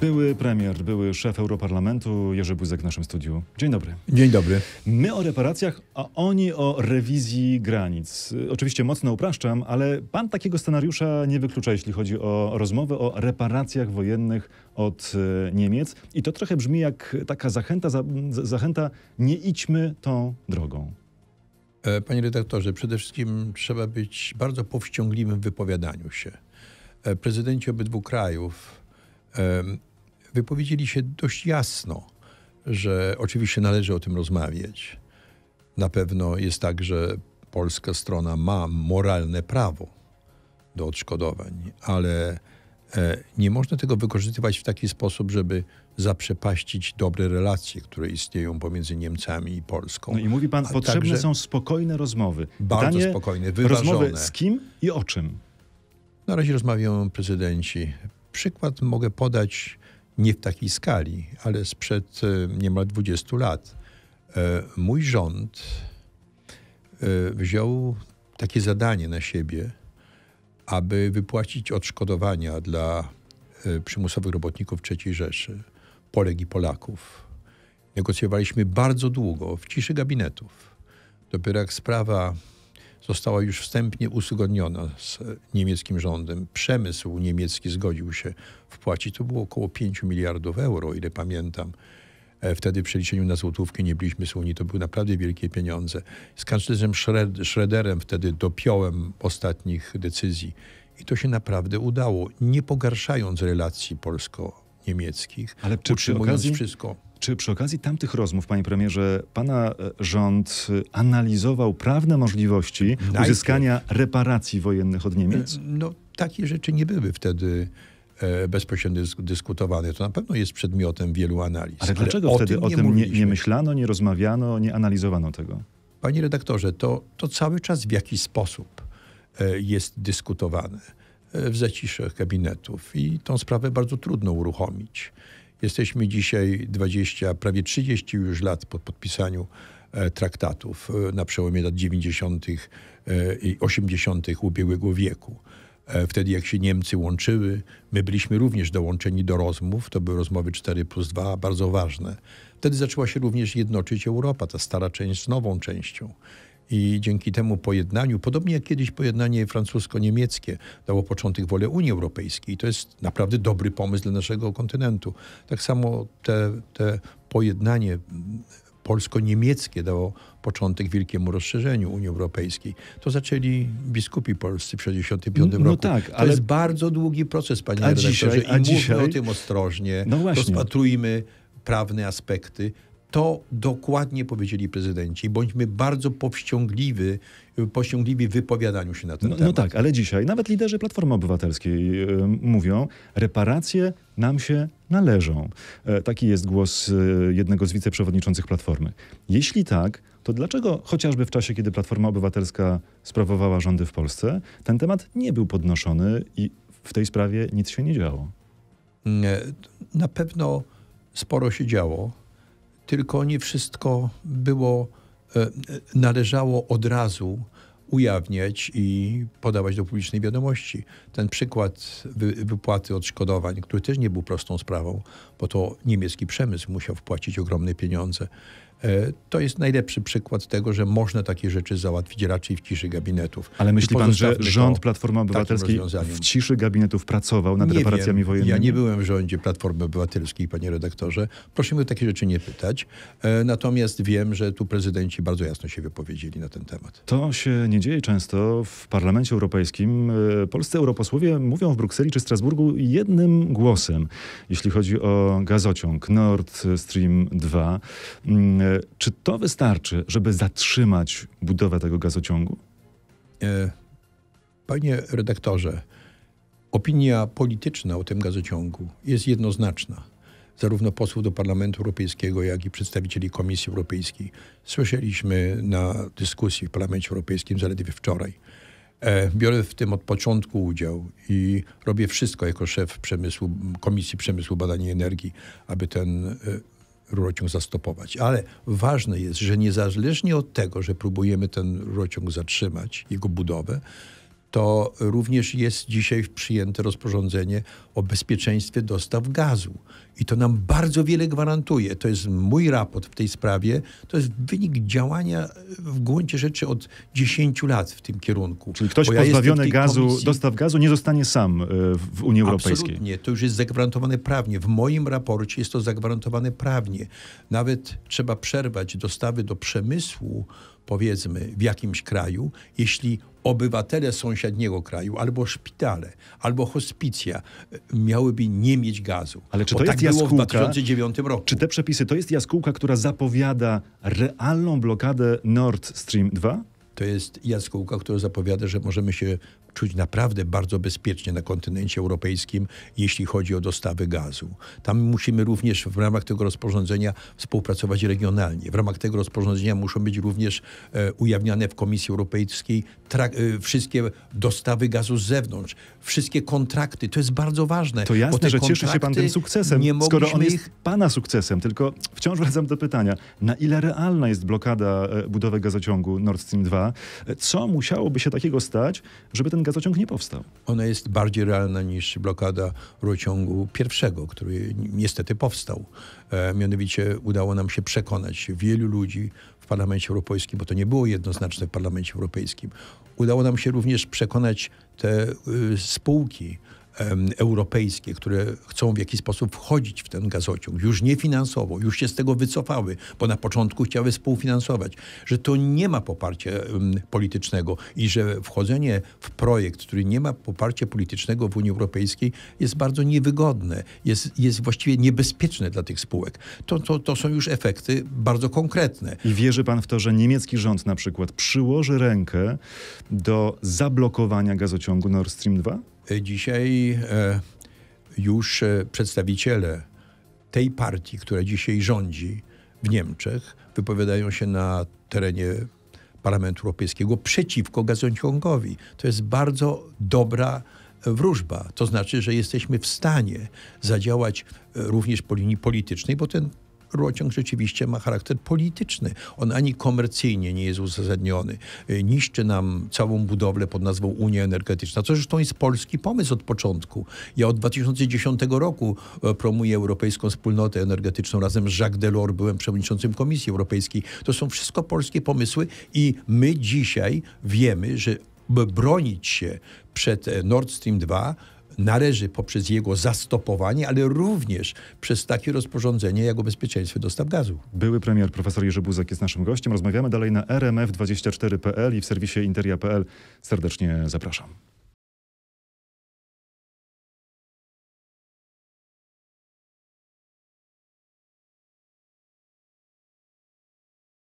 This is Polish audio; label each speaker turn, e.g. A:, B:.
A: Były premier, były szef Europarlamentu Jerzy Buzek w naszym studiu. Dzień dobry. Dzień dobry. My o reparacjach, a oni o rewizji granic. Oczywiście mocno upraszczam, ale pan takiego scenariusza nie wyklucza, jeśli chodzi o rozmowę o reparacjach wojennych od e, Niemiec. I to trochę brzmi jak taka zachęta, za, zachęta nie idźmy
B: tą drogą. E, panie redaktorze, przede wszystkim trzeba być bardzo powściągliwym w wypowiadaniu się. E, prezydenci obydwu krajów wypowiedzieli się dość jasno, że oczywiście należy o tym rozmawiać. Na pewno jest tak, że polska strona ma moralne prawo do odszkodowań, ale e, nie można tego wykorzystywać w taki sposób, żeby zaprzepaścić dobre relacje, które istnieją pomiędzy Niemcami i Polską. No i mówi pan, A potrzebne są
A: spokojne rozmowy. Bardzo Pytanie, spokojne, wyważone. Rozmowy z
B: kim i o czym? Na razie rozmawiają prezydenci. Przykład mogę podać nie w takiej skali, ale sprzed e, niemal 20 lat, e, mój rząd e, wziął takie zadanie na siebie, aby wypłacić odszkodowania dla przymusowych robotników III Rzeszy, Polek i Polaków. Negocjowaliśmy bardzo długo, w ciszy gabinetów. Dopiero jak sprawa została już wstępnie uzgodniona z niemieckim rządem. Przemysł niemiecki zgodził się wpłacić. To było około 5 miliardów euro, ile pamiętam. E, wtedy w przeliczeniu na złotówkę nie byliśmy słoni. To były naprawdę wielkie pieniądze. Z kanclerzem Schroederem wtedy dopiąłem ostatnich decyzji. I to się naprawdę udało, nie pogarszając relacji polsko-niemieckich, utrzymując okazji, wszystko.
A: Czy przy okazji tamtych rozmów, panie premierze, pana e, rząd e, analizował prawne możliwości Najpierw. uzyskania reparacji
B: wojennych od e, Niemiec? No, takie rzeczy nie były wtedy bezpośrednio dyskutowane. To na pewno jest przedmiotem wielu analiz. Ale, dlaczego ale wtedy tym o tym nie, nie,
A: myślano, nie rozmawiano, nie
B: analizowano tego? Panie redaktorze, to, to cały czas w jakiś sposób jest dyskutowane w zaciszach kabinetów i tą sprawę bardzo trudno uruchomić. Jesteśmy dzisiaj 20, prawie 30 już lat po podpisaniu e, traktatów e, na przełomie lat 90. E, i 80. ubiegłego wieku. Wtedy jak się Niemcy łączyły, my byliśmy również dołączeni do rozmów. To były rozmowy 4 plus 2, bardzo ważne. Wtedy zaczęła się również jednoczyć Europa, ta stara część z nową częścią i dzięki temu pojednaniu, podobnie jak kiedyś pojednanie francusko-niemieckie dało początek wolę Unii Europejskiej. I to jest naprawdę dobry pomysł dla naszego kontynentu. Tak samo te, te pojednanie polsko-niemieckie dało początek wielkiemu rozszerzeniu Unii Europejskiej. To zaczęli biskupi polscy w 1965 no, no roku. Tak, to ale... jest bardzo długi proces, panie a redaktorze, dzisiaj, i a mówmy dzisiaj... o tym ostrożnie. No Rozpatrujmy prawne aspekty, to dokładnie powiedzieli prezydenci. Bądźmy bardzo powściągliwi, powściągliwi w wypowiadaniu się na ten no, no temat. No tak,
A: ale dzisiaj nawet liderzy Platformy Obywatelskiej yy, mówią, reparacje nam się należą. E, taki jest głos y, jednego z wiceprzewodniczących Platformy. Jeśli tak, to dlaczego chociażby w czasie, kiedy Platforma Obywatelska sprawowała rządy w Polsce, ten temat nie był podnoszony i w tej sprawie nic się nie działo? E,
B: na pewno sporo się działo tylko nie wszystko było, e, należało od razu ujawniać i podawać do publicznej wiadomości. Ten przykład wypłaty odszkodowań, który też nie był prostą sprawą, bo to niemiecki przemysł musiał wpłacić ogromne pieniądze. E, to jest najlepszy przykład tego, że można takie rzeczy załatwić raczej w ciszy gabinetów. Ale myśli pan, że rząd Platformy Obywatelskiej w ciszy gabinetów pracował nad nie reparacjami wiem. wojennymi? Ja nie byłem w rządzie Platformy Obywatelskiej, panie redaktorze. Proszę mnie o takie rzeczy nie pytać. E, natomiast wiem, że tu prezydenci bardzo jasno się wypowiedzieli na ten temat.
A: To się nie dzieje często w Parlamencie Europejskim. E, polscy europosłowie mówią w Brukseli czy Strasburgu jednym głosem, jeśli chodzi o gazociąg Nord Stream 2 E, czy to wystarczy,
B: żeby zatrzymać budowę tego gazociągu? E, panie redaktorze, opinia polityczna o tym gazociągu jest jednoznaczna. Zarówno posłów do Parlamentu Europejskiego, jak i przedstawicieli Komisji Europejskiej. Słyszeliśmy na dyskusji w Parlamencie Europejskim zaledwie wczoraj. E, biorę w tym od początku udział i robię wszystko jako szef przemysłu, Komisji Przemysłu Badania i Energii, aby ten rurociąg zastopować. Ale ważne jest, że niezależnie od tego, że próbujemy ten rurociąg zatrzymać, jego budowę, to również jest dzisiaj przyjęte rozporządzenie o bezpieczeństwie dostaw gazu. I to nam bardzo wiele gwarantuje. To jest mój raport w tej sprawie. To jest wynik działania w gruncie rzeczy od 10 lat w tym kierunku. Czyli ktoś ja pozbawiony gazu, komisji... dostaw
A: gazu nie zostanie sam e, w Unii Europejskiej.
B: Absolutnie. To już jest zagwarantowane prawnie. W moim raporcie jest to zagwarantowane prawnie. Nawet trzeba przerwać dostawy do przemysłu, powiedzmy w jakimś kraju, jeśli obywatele sąsiedniego kraju, albo szpitale, albo hospicja e, miałyby nie mieć gazu. Ale czy to tak jest tak jaskółka, w 2009 roku. Czy te przepisy to jest jaskółka,
A: która zapowiada
B: realną blokadę Nord Stream 2? To jest jaskółka, która zapowiada, że możemy się czuć naprawdę bardzo bezpiecznie na kontynencie europejskim, jeśli chodzi o dostawy gazu. Tam musimy również w ramach tego rozporządzenia współpracować regionalnie. W ramach tego rozporządzenia muszą być również e, ujawniane w Komisji Europejskiej e, wszystkie dostawy gazu z zewnątrz, wszystkie kontrakty. To jest bardzo ważne. To jasne, że cieszy się pan tym sukcesem, skoro on ich... jest
A: pana sukcesem. Tylko wciąż wracam do pytania, na ile realna jest blokada e, budowy gazociągu Nord Stream 2? E, co musiałoby się takiego stać, żeby ten
B: gazociąg nie powstał. Ona jest bardziej realna niż blokada rurociągu pierwszego, który niestety powstał. E, mianowicie udało nam się przekonać wielu ludzi w Parlamencie Europejskim, bo to nie było jednoznaczne w Parlamencie Europejskim. Udało nam się również przekonać te y, spółki, europejskie, które chcą w jakiś sposób wchodzić w ten gazociąg, już nie finansowo, już się z tego wycofały, bo na początku chciały współfinansować, że to nie ma poparcia politycznego i że wchodzenie w projekt, który nie ma poparcia politycznego w Unii Europejskiej jest bardzo niewygodne, jest, jest właściwie niebezpieczne dla tych spółek. To, to, to są już efekty bardzo konkretne. I wierzy
A: pan w to, że niemiecki rząd na przykład przyłoży rękę do zablokowania
B: gazociągu Nord Stream 2? Dzisiaj e, już e, przedstawiciele tej partii, która dzisiaj rządzi w Niemczech, wypowiadają się na terenie Parlamentu Europejskiego przeciwko gazociągowi. To jest bardzo dobra e, wróżba. To znaczy, że jesteśmy w stanie zadziałać również po linii politycznej, bo ten rurociąg rzeczywiście ma charakter polityczny. On ani komercyjnie nie jest uzasadniony. Y, niszczy nam całą budowlę pod nazwą Unia Energetyczna, co zresztą jest polski pomysł od początku. Ja od 2010 roku e, promuję Europejską Wspólnotę Energetyczną. Razem z Jacques Delors byłem przewodniczącym Komisji Europejskiej. To są wszystko polskie pomysły i my dzisiaj wiemy, że by bronić się przed e, Nord Stream 2 należy poprzez jego zastopowanie, ale również przez takie rozporządzenie jak o bezpieczeństwie dostaw gazu. Były premier profesor Jerzy Buzek jest naszym gościem.
A: Rozmawiamy dalej na rmf24.pl i w serwisie interia.pl. Serdecznie zapraszam.